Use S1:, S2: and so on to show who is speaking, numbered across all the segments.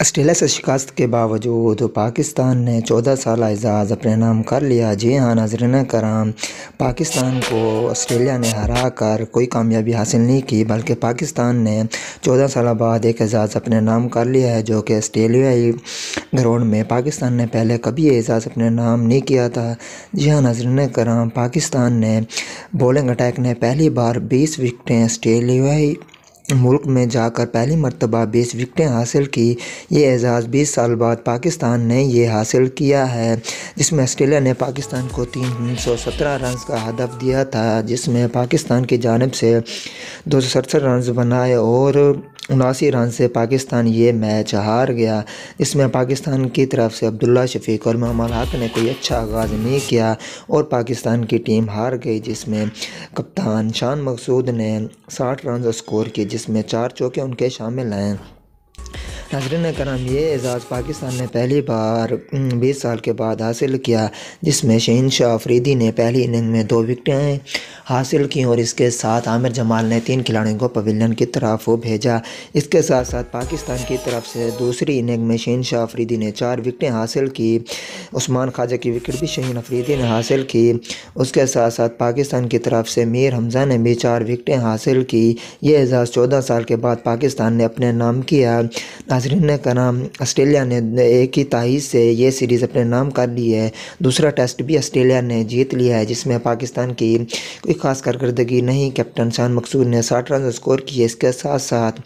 S1: Australia से शिकस्त के बावजूद पाकिस्तान ने चौदह साल एजाज़ अपने नाम कर लिया जी हाँ नाजरन कराम पाकिस्तान को ऑस्ट्रेलिया ने हरा कर कोई कामयाबी हासिल नहीं की बल्कि पाकिस्तान ने चौदह साल बाद एक एजाज़ अपने नाम कर लिया है जो कि आस्ट्रेलियाई ग्राउंड में पाकिस्तान ने पहले कभी एजाज़ अपने नाम नहीं किया था जी हाँ नाजरन कराम पाकिस्तान ने बॉलिंग अटैक ने पहली बार बीस विकटें आस्ट्रेलियाई मुल्क में जाकर पहली मरतबा बीस विकटें हासिल की ये एजाज़ बीस साल बाद पाकिस्तान ने ये हासिल किया है जिसमें आस्ट्रेलिया ने पाकिस्तान को तीन सौ सत्रह रन का हदफ दिया था जिसमें पाकिस्तान की जानब से दो सौ सड़सठ रन बनाए और उनासी रन से पाकिस्तान ये मैच हार गया इसमें पाकिस्तान की तरफ से अब्दुल्ला शफीक और मोहम्मद हक ने कोई अच्छा आगाज़ नहीं किया और पाकिस्तान की टीम हार गई जिसमें कप्तान शान मकसूद ने साठ रन स्कोर किए जिसमें चार चौके उनके शामिल हैं नाजरन कराम ये एजाज़ पाकिस्तान ने पहली बार 20 साल के बाद हासिल किया जिसमें शहन शाह अफरीदी ने पहली इनिंग में दो विकटें हासिल की और इसके साथ आमिर जमाल ने तीन खिलाड़ियों को पवेलियन की तरफ भेजा इसके साथ साथ पाकिस्तान की तरफ से दूसरी इनिंग में शहन शाह अफरीदी ने चार विकटें हासिल की उस्मान ख्वाजा की विकेट भी शहीन अफरीदी ने हासिल की उसके साथ साथ पाकिस्तान की तरफ से मीर हमजा ने भी चार विकटें हासिल की यह एजाज़ चौदह साल के बाद पाकिस्तान ने अपने नाम किया नाजरीन का नाम आस्ट्रेलिया ने एक ही ताही से ये सीरीज़ अपने नाम कर ली है दूसरा टेस्ट भी आस्ट्रेलिया ने जीत लिया है जिसमें पाकिस्तान की कोई ख़ास कारकर्दगी नहीं कैप्टन शान मकसूद ने साठ रन स्कोर किए इसके साथ साथ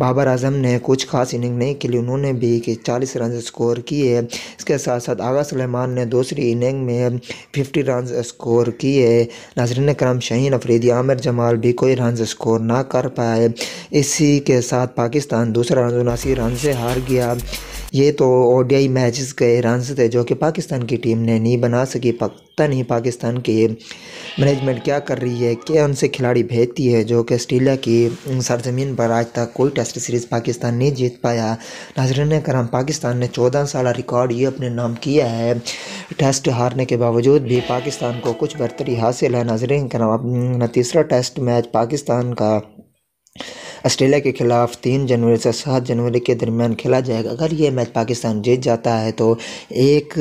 S1: बाबर आजम ने कुछ खास इनिंग नहीं खेली उन्होंने भी चालीस रन स्कोर किए इसके साथ साथ आगा सलेमान ने दूसरी इनिंग में फिफ्टी रन स्कोर किए नाजरीन कराम शहीन अफरीदी आमिर जमाल भी कोई रन स्कोर ना कर पाए इसी के साथ पाकिस्तान दूसरा रन उनासी रन से हार गया ये तो ओडीआई मैचेस के रन थे जो कि पाकिस्तान की टीम ने नहीं बना सकी पता नहीं पाकिस्तान के मैनेजमेंट क्या कर रही है क्या उनसे खिलाड़ी भेजती है जो कि ऑस्ट्रेलिया की सरजमीन पर आज तक कोई टेस्ट सीरीज़ पाकिस्तान नहीं जीत पाया नाजरन करम पाकिस्तान ने चौदह साल रिकॉर्ड ये अपने नाम किया है टेस्ट हारने के बावजूद भी पाकिस्तान को कुछ बर्तरी हासिल है नाजरन कराम अपना तीसरा टेस्ट मैच पाकिस्तान का ऑस्ट्रेलिया के खिलाफ तीन जनवरी से सात जनवरी के दरमियान खेला जाएगा अगर ये मैच पाकिस्तान जीत जाता है तो एक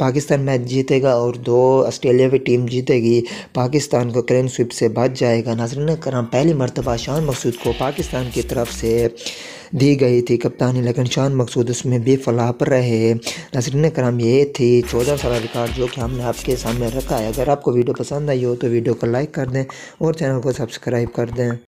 S1: पाकिस्तान मैच जीतेगा और दो ऑस्ट्रेलिया की टीम जीतेगी पाकिस्तान को क्लिन स्विप से बच जाएगा नाजरन कराम पहली मरतबा शान मकसूद को पाकिस्तान की तरफ से दी गई थी कप्तानी लेकिन शान मकसूद उसमें भी फलाह पर रहे नसरन कराम ये थी चौदह साल रिकॉर्ड जो कि हमने आपके सामने रखा है अगर आपको वीडियो पसंद आई हो तो वीडियो को लाइक कर दें और चैनल को सब्सक्राइब कर दें